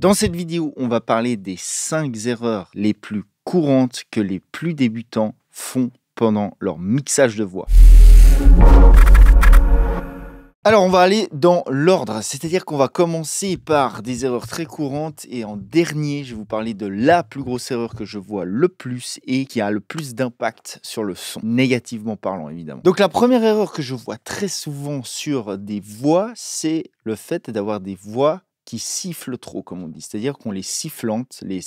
Dans cette vidéo, on va parler des 5 erreurs les plus courantes que les plus débutants font pendant leur mixage de voix. Alors on va aller dans l'ordre, c'est-à-dire qu'on va commencer par des erreurs très courantes et en dernier je vais vous parler de la plus grosse erreur que je vois le plus et qui a le plus d'impact sur le son, négativement parlant évidemment. Donc la première erreur que je vois très souvent sur des voix c'est le fait d'avoir des voix qui sifflent trop, comme on dit. C'est-à-dire qu'on les sifflante, les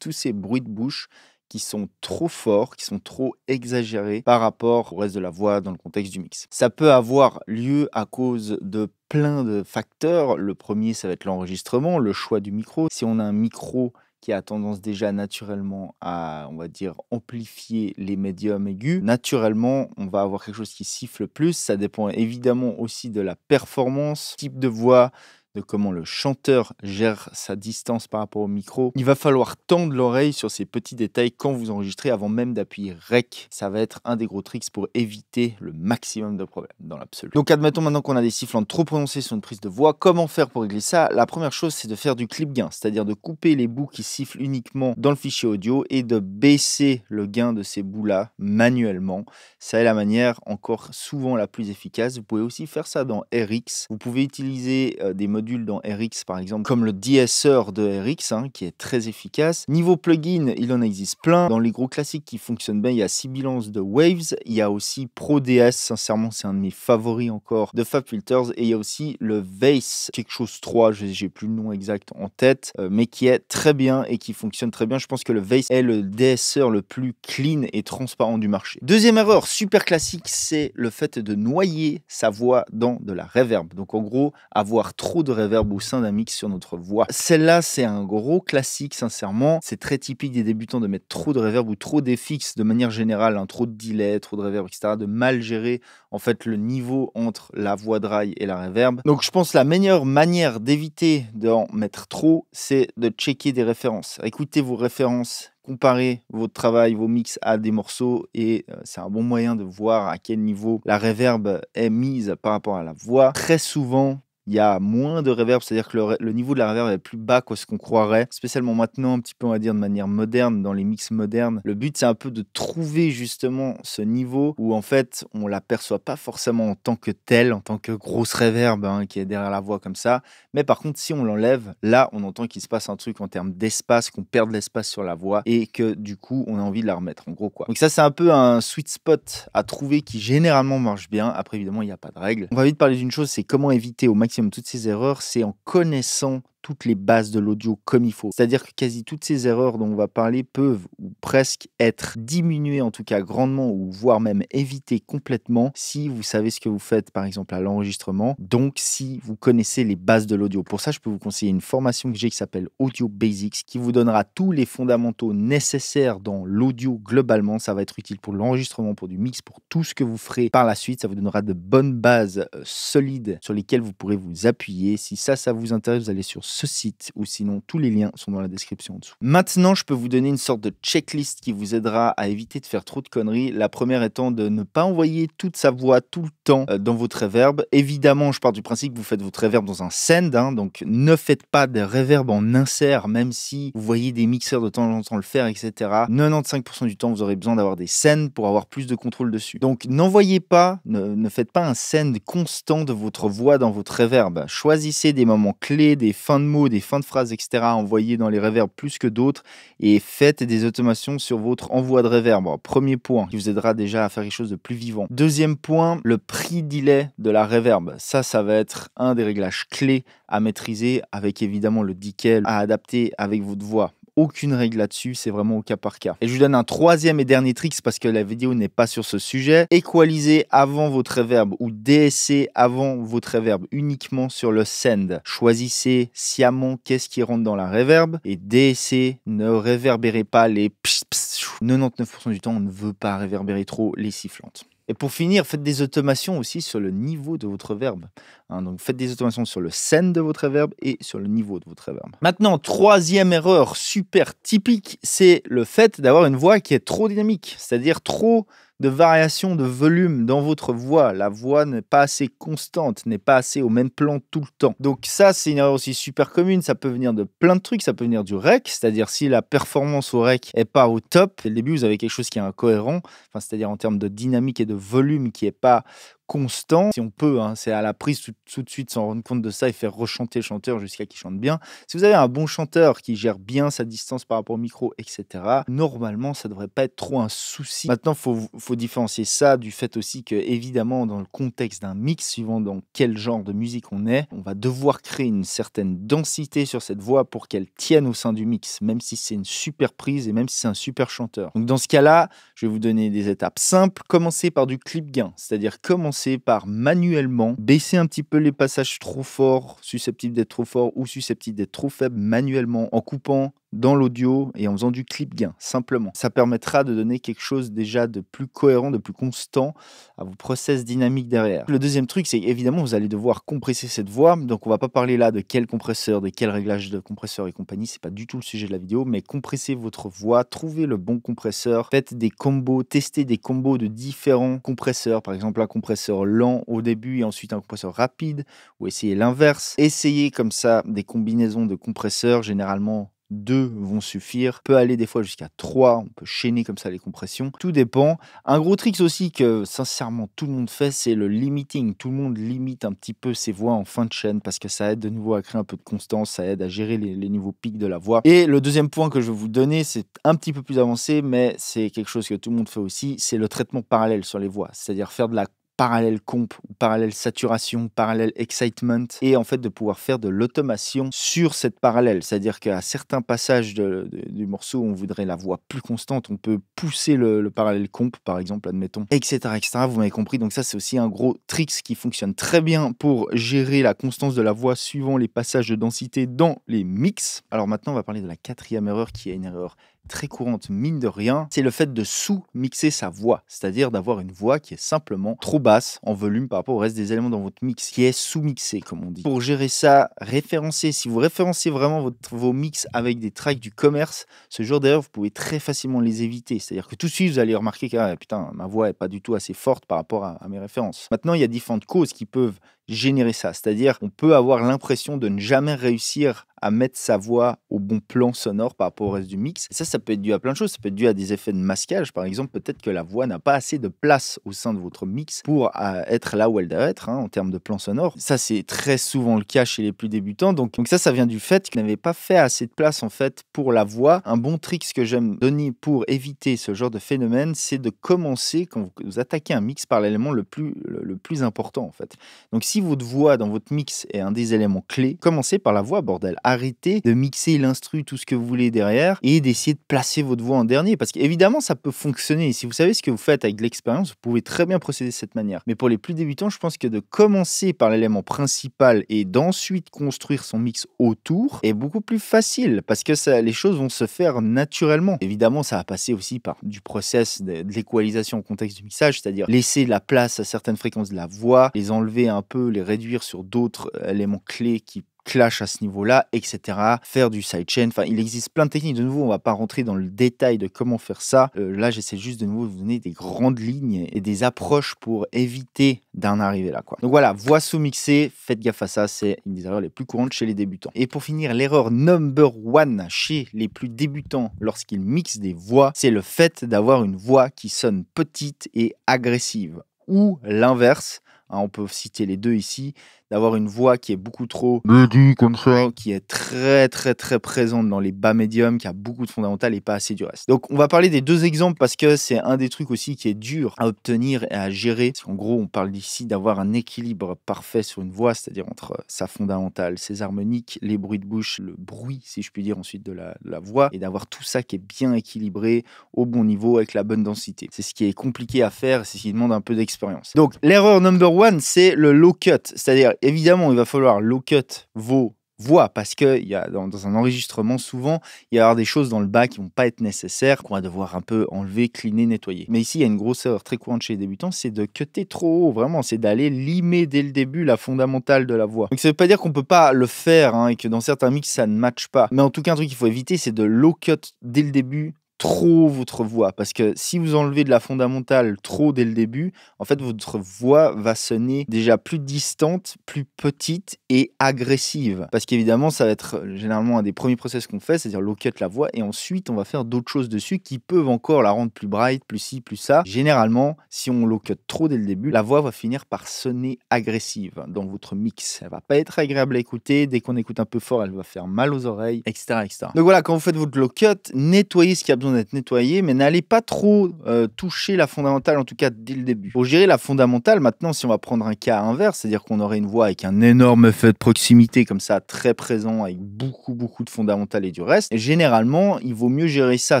tous ces bruits de bouche qui sont trop forts, qui sont trop exagérés par rapport au reste de la voix dans le contexte du mix. Ça peut avoir lieu à cause de plein de facteurs. Le premier, ça va être l'enregistrement, le choix du micro. Si on a un micro qui a tendance déjà naturellement à, on va dire, amplifier les médiums aigus. Naturellement, on va avoir quelque chose qui siffle plus. Ça dépend évidemment aussi de la performance, type de voix, de comment le chanteur gère sa distance par rapport au micro. Il va falloir tendre l'oreille sur ces petits détails quand vous enregistrez avant même d'appuyer REC. Ça va être un des gros tricks pour éviter le maximum de problèmes dans l'absolu. Donc admettons maintenant qu'on a des sifflants trop prononcés sur une prise de voix. Comment faire pour régler ça La première chose c'est de faire du clip gain, c'est-à-dire de couper les bouts qui sifflent uniquement dans le fichier audio et de baisser le gain de ces bouts-là manuellement. Ça est la manière encore souvent la plus efficace. Vous pouvez aussi faire ça dans RX. Vous pouvez utiliser euh, des modes dans RX par exemple, comme le DSR de RX hein, qui est très efficace. Niveau plugin, il en existe plein. Dans les gros classiques qui fonctionnent bien, il y a Sibilance de Waves, il y a aussi DS sincèrement c'est un de mes favoris encore de Fab Filters, et il y a aussi le Vase, quelque chose 3, j'ai plus le nom exact en tête, euh, mais qui est très bien et qui fonctionne très bien. Je pense que le Vase est le DSR le plus clean et transparent du marché. Deuxième erreur, super classique, c'est le fait de noyer sa voix dans de la reverb. Donc en gros, avoir trop de reverb au sein d'un mix sur notre voix. Celle-là, c'est un gros classique, sincèrement. C'est très typique des débutants de mettre trop de reverb ou trop d'effix de manière générale, un hein. trop de delay, trop de reverb, etc. De mal gérer en fait le niveau entre la voix dry et la reverb. Donc je pense la meilleure manière d'éviter d'en mettre trop, c'est de checker des références. Écoutez vos références comparez votre travail, vos mix à des morceaux et euh, c'est un bon moyen de voir à quel niveau la reverb est mise par rapport à la voix. Très souvent, il y a moins de réverb, c'est-à-dire que le, niveau de la réverb est plus bas que ce qu'on croirait, spécialement maintenant, un petit peu, on va dire, de manière moderne, dans les mix modernes. Le but, c'est un peu de trouver justement ce niveau où, en fait, on l'aperçoit pas forcément en tant que tel, en tant que grosse réverb hein, qui est derrière la voix comme ça. Mais par contre, si on l'enlève, là, on entend qu'il se passe un truc en termes d'espace, qu'on perd de l'espace sur la voix et que, du coup, on a envie de la remettre, en gros, quoi. Donc ça, c'est un peu un sweet spot à trouver qui, généralement, marche bien. Après, évidemment, il n'y a pas de règle. On va vite parler d'une chose, c'est comment éviter au maximum toutes ces erreurs, c'est en connaissant toutes les bases de l'audio comme il faut. C'est-à-dire que quasi toutes ces erreurs dont on va parler peuvent ou presque être diminuées en tout cas grandement ou voire même évitées complètement si vous savez ce que vous faites par exemple à l'enregistrement. Donc si vous connaissez les bases de l'audio. Pour ça, je peux vous conseiller une formation que j'ai qui s'appelle Audio Basics qui vous donnera tous les fondamentaux nécessaires dans l'audio globalement. Ça va être utile pour l'enregistrement, pour du mix, pour tout ce que vous ferez par la suite. Ça vous donnera de bonnes bases euh, solides sur lesquelles vous pourrez vous appuyer. Si ça, ça vous intéresse, vous allez sur ce site ou sinon tous les liens sont dans la description en dessous. Maintenant, je peux vous donner une sorte de checklist qui vous aidera à éviter de faire trop de conneries. La première étant de ne pas envoyer toute sa voix tout le temps euh, dans votre reverb. Évidemment, je pars du principe que vous faites votre reverb dans un send, hein, donc ne faites pas de reverb en insert, même si vous voyez des mixeurs de temps en temps le faire, etc. 95% du temps, vous aurez besoin d'avoir des sends pour avoir plus de contrôle dessus. Donc n'envoyez pas, ne, ne faites pas un send constant de votre voix dans votre reverb. Choisissez des moments clés, des fins de mots, des fins de phrases, etc. envoyées dans les reverbs plus que d'autres et faites des automations sur votre envoi de reverb. premier point qui vous aidera déjà à faire quelque chose de plus vivant. Deuxième point, le prix delay de la reverb. Ça, ça va être un des réglages clés à maîtriser avec évidemment le decal à adapter avec votre voix aucune règle là-dessus, c'est vraiment au cas par cas. Et je vous donne un troisième et dernier trick parce que la vidéo n'est pas sur ce sujet. Équaliser avant votre reverb ou DSC avant votre reverb uniquement sur le send. Choisissez sciemment qu'est-ce qui rentre dans la reverb et DSC, ne réverbérez pas les 99% du temps, on ne veut pas réverbérer trop les sifflantes. Et pour finir, faites des automations aussi sur le niveau de votre verbe. Hein. donc faites des automations sur le scène de votre verbe et sur le niveau de votre verbe. Maintenant, troisième erreur super typique, c'est le fait d'avoir une voix qui est trop dynamique, c'est-à-dire trop de variation de volume dans votre voix. La voix n'est pas assez constante, n'est pas assez au même plan tout le temps. Donc ça, c'est une erreur aussi super commune. Ça peut venir de plein de trucs. Ça peut venir du rec, c'est-à-dire si la performance au rec est pas au top, Au début, vous avez quelque chose qui est incohérent, enfin, c'est-à-dire en termes de dynamique et de volume qui est pas constant, si on peut, hein, c'est à la prise tout, de suite s'en rendre compte de ça et faire rechanter le chanteur jusqu'à qu'il chante bien. Si vous avez un bon chanteur qui gère bien sa distance par rapport au micro, etc., normalement, ça devrait pas être trop un souci. Maintenant, faut, faut différencier ça du fait aussi que, évidemment, dans le contexte d'un mix, suivant dans quel genre de musique on est, on va devoir créer une certaine densité sur cette voix pour qu'elle tienne au sein du mix, même si c'est une super prise et même si c'est un super chanteur. Donc, dans ce cas-là, je vais vous donner des étapes simples. Commencez par du clip gain, c'est-à-dire commencer par manuellement baisser un petit peu les passages trop forts, susceptibles d'être trop forts ou susceptibles d'être trop faibles manuellement en coupant dans l'audio et en faisant du clip gain, simplement. Ça permettra de donner quelque chose déjà de plus cohérent, de plus constant à vos process dynamiques derrière. Le deuxième truc, c'est évidemment, vous allez devoir compresser cette voix. Donc, on va pas parler là de quel compresseur, de quel réglage de compresseur et compagnie. Ce n'est pas du tout le sujet de la vidéo, mais compressez votre voix, trouvez le bon compresseur, faites des combos, testez des combos de différents compresseurs. Par exemple, un compresseur lent au début et ensuite un compresseur rapide, ou essayer l'inverse. Essayez comme ça des combinaisons de compresseurs, généralement deux vont suffire, peut aller des fois jusqu'à 3 on peut chaîner comme ça les compressions, tout dépend. Un gros trick aussi que sincèrement tout le monde fait, c'est le limiting. Tout le monde limite un petit peu ses voix en fin de chaîne parce que ça aide de nouveau à créer un peu de constance, ça aide à gérer les, les niveaux pics de la voix. Et le deuxième point que je vais vous donner, c'est un petit peu plus avancé, mais c'est quelque chose que tout le monde fait aussi, c'est le traitement parallèle sur les voix, c'est-à-dire faire de la parallèle comp, parallèle saturation, parallèle excitement, et en fait de pouvoir faire de l'automation sur cette parallèle. C'est-à-dire qu'à certains passages du morceau, on voudrait la voix plus constante, on peut pousser le, parallèle comp, par exemple, admettons, etc. Vous m'avez compris, donc ça c'est aussi un gros tricks qui fonctionne très bien pour gérer la constance de la voix suivant les passages de densité dans les mix. Alors maintenant, on va parler de la quatrième erreur qui est une erreur très courante, mine de rien, c'est le fait de sous-mixer sa voix, c'est-à-dire d'avoir une voix qui est simplement trop basse en volume par rapport au reste des éléments dans votre mix, qui est sous mixé comme on dit. Pour gérer ça, référencer, si vous référencez vraiment votre, vos mix avec des tracks du commerce, ce jour d'ailleurs, vous pouvez très facilement les éviter. C'est-à-dire que tout de suite, vous allez remarquer que ah, putain, ma voix est pas du tout assez forte par rapport à mes références. Maintenant, il y a différentes causes qui peuvent générer ça. C'est-à-dire, on peut avoir l'impression de ne jamais réussir à mettre sa voix au bon plan sonore par rapport au reste du mix. ça, ça peut être dû à plein de choses. Ça peut être dû à des effets de masquage. Par exemple, peut-être que la voix n'a pas assez de place au sein de votre mix pour euh, être là où elle doit être hein, en termes de plan sonore. Ça, c'est très souvent le cas chez les plus débutants. Donc, donc ça, ça vient du fait que n'avait pas fait assez de place en fait pour la voix. Un bon trick que j'aime donner pour éviter ce genre de phénomène, c'est de commencer quand vous, attaquez un mix par l'élément le plus, le, plus important en fait. Donc si si votre voix dans votre mix est un des éléments clés, commencez par la voix, bordel. Arrêtez de mixer l'instru, tout ce que vous voulez derrière et d'essayer de placer votre voix en dernier. Parce qu'évidemment, ça peut fonctionner. Si vous savez ce que vous faites avec l'expérience, vous pouvez très bien procéder de cette manière. Mais pour les plus débutants, je pense que de commencer par l'élément principal et d'ensuite construire son mix autour est beaucoup plus facile parce que ça, les choses vont se faire naturellement. Évidemment, ça va passer aussi par du process de, l'équalisation au contexte du mixage, c'est-à-dire laisser la place à certaines fréquences de la voix, les enlever un peu les réduire sur d'autres euh, éléments clés qui clashent à ce niveau-là, etc. Faire du sidechain, enfin, il existe plein de techniques. De nouveau, on ne va pas rentrer dans le détail de comment faire ça. Euh, là, j'essaie juste de nouveau de vous donner des grandes lignes et des approches pour éviter d'en arriver là, quoi. Donc voilà, voix sous-mixée, faites gaffe à ça, c'est une des erreurs les plus courantes chez les débutants. Et pour finir, l'erreur number one chez les plus débutants lorsqu'ils mixent des voix, c'est le fait d'avoir une voix qui sonne petite et agressive ou l'inverse, Hein, on peut citer les deux ici d'avoir une voix qui est beaucoup trop dit comme qui est très très très présente dans les bas médiums, qui a beaucoup de fondamentales et pas assez du reste. Donc on va parler des deux exemples parce que c'est un des trucs aussi qui est dur à obtenir et à gérer. En gros, on parle ici d'avoir un équilibre parfait sur une voix, c'est-à-dire entre sa fondamentale, ses harmoniques, les bruits de bouche, le bruit, si je puis dire ensuite de la, la voix, et d'avoir tout ça qui est bien équilibré au bon niveau avec la bonne densité. C'est ce qui est compliqué à faire, c'est ce qui demande un peu d'expérience. Donc l'erreur number one, c'est le low cut, c'est-à-dire évidemment, il va falloir low cut vos voix parce que y a, dans, un enregistrement, souvent, il y a des choses dans le bas qui vont pas être nécessaires, qu'on va devoir un peu enlever, cleaner, nettoyer. Mais ici, il y a une grosse erreur très courante chez les débutants, c'est de cutter trop haut, vraiment, c'est d'aller limer dès le début la fondamentale de la voix. Donc ça veut pas dire qu'on peut pas le faire hein, et que dans certains mix ça ne matche pas. Mais en tout cas, un truc qu'il faut éviter, c'est de low cut dès le début trop votre voix. Parce que si vous enlevez de la fondamentale trop dès le début, en fait, votre voix va sonner déjà plus distante, plus petite et agressive. Parce qu'évidemment, ça va être euh, généralement un des premiers process qu'on fait, c'est-à-dire cut la voix, et ensuite, on va faire d'autres choses dessus qui peuvent encore la rendre plus bright, plus ci, plus ça. Généralement, si on cut trop dès le début, la voix va finir par sonner agressive dans votre mix. Elle va pas être agréable à écouter. Dès qu'on écoute un peu fort, elle va faire mal aux oreilles, etc. Donc voilà, quand vous faites votre low cut, nettoyez ce qui a d'être nettoyé, mais n'allez pas trop euh, toucher la fondamentale, en tout cas dès le début. Pour gérer la fondamentale, maintenant, si on va prendre un cas inverse, c'est-à-dire qu'on aurait une voix avec un énorme effet de proximité, comme ça, très présent, avec beaucoup, beaucoup de fondamentale et du reste, et généralement, il vaut mieux gérer ça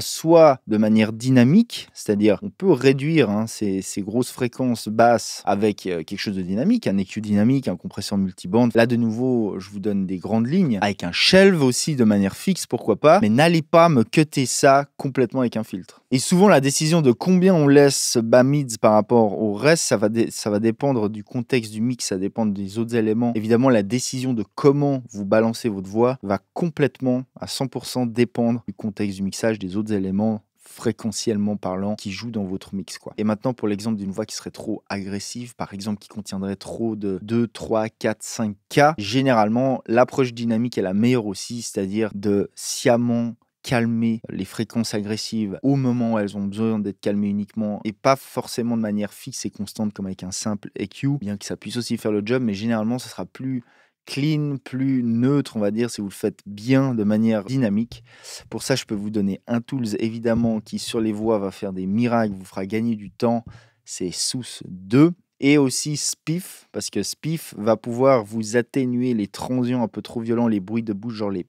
soit de manière dynamique, c'est-à-dire on peut réduire hein, ces, grosses fréquences basses avec euh, quelque chose de dynamique, un EQ dynamique, un compresseur multiband. Là, de nouveau, je vous donne des grandes lignes, avec un shelve aussi de manière fixe, pourquoi pas, mais n'allez pas me cutter ça complètement complètement avec un filtre. Et souvent, la décision de combien on laisse bas mids par rapport au reste, ça va, ça va dépendre du contexte du mix, ça dépend des autres éléments. Évidemment, la décision de comment vous balancez votre voix va complètement, à 100%, dépendre du contexte du mixage, des autres éléments fréquentiellement parlant qui jouent dans votre mix quoi. Et maintenant pour l'exemple d'une voix qui serait trop agressive, par exemple qui contiendrait trop de 2 3 4 5 K, généralement l'approche dynamique est la meilleure aussi, c'est-à-dire de sciemment calmer les fréquences agressives au moment où elles ont besoin d'être calmées uniquement et pas forcément de manière fixe et constante comme avec un simple EQ, bien que ça puisse aussi faire le job, mais généralement ce sera plus clean, plus neutre, on va dire, si vous le faites bien de manière dynamique. Pour ça, je peux vous donner un tools évidemment qui sur les voix, va faire des miracles, vous fera gagner du temps, c'est Sous 2 et aussi Spiff, parce que Spiff va pouvoir vous atténuer les transients un peu trop violents, les bruits de bouche, genre les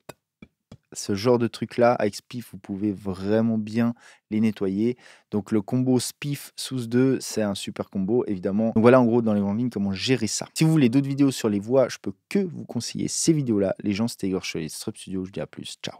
ce genre de truc-là, avec Spiff, vous pouvez vraiment bien les nettoyer. Donc le combo Spiff sous 2, c'est un super combo, évidemment. Donc voilà en gros dans les grandes lignes comment gérer ça. Si vous voulez d'autres vidéos sur les voix, je peux que vous conseiller ces vidéos-là. Les gens, c'était Igor et strup Studio, je vous dis à plus, ciao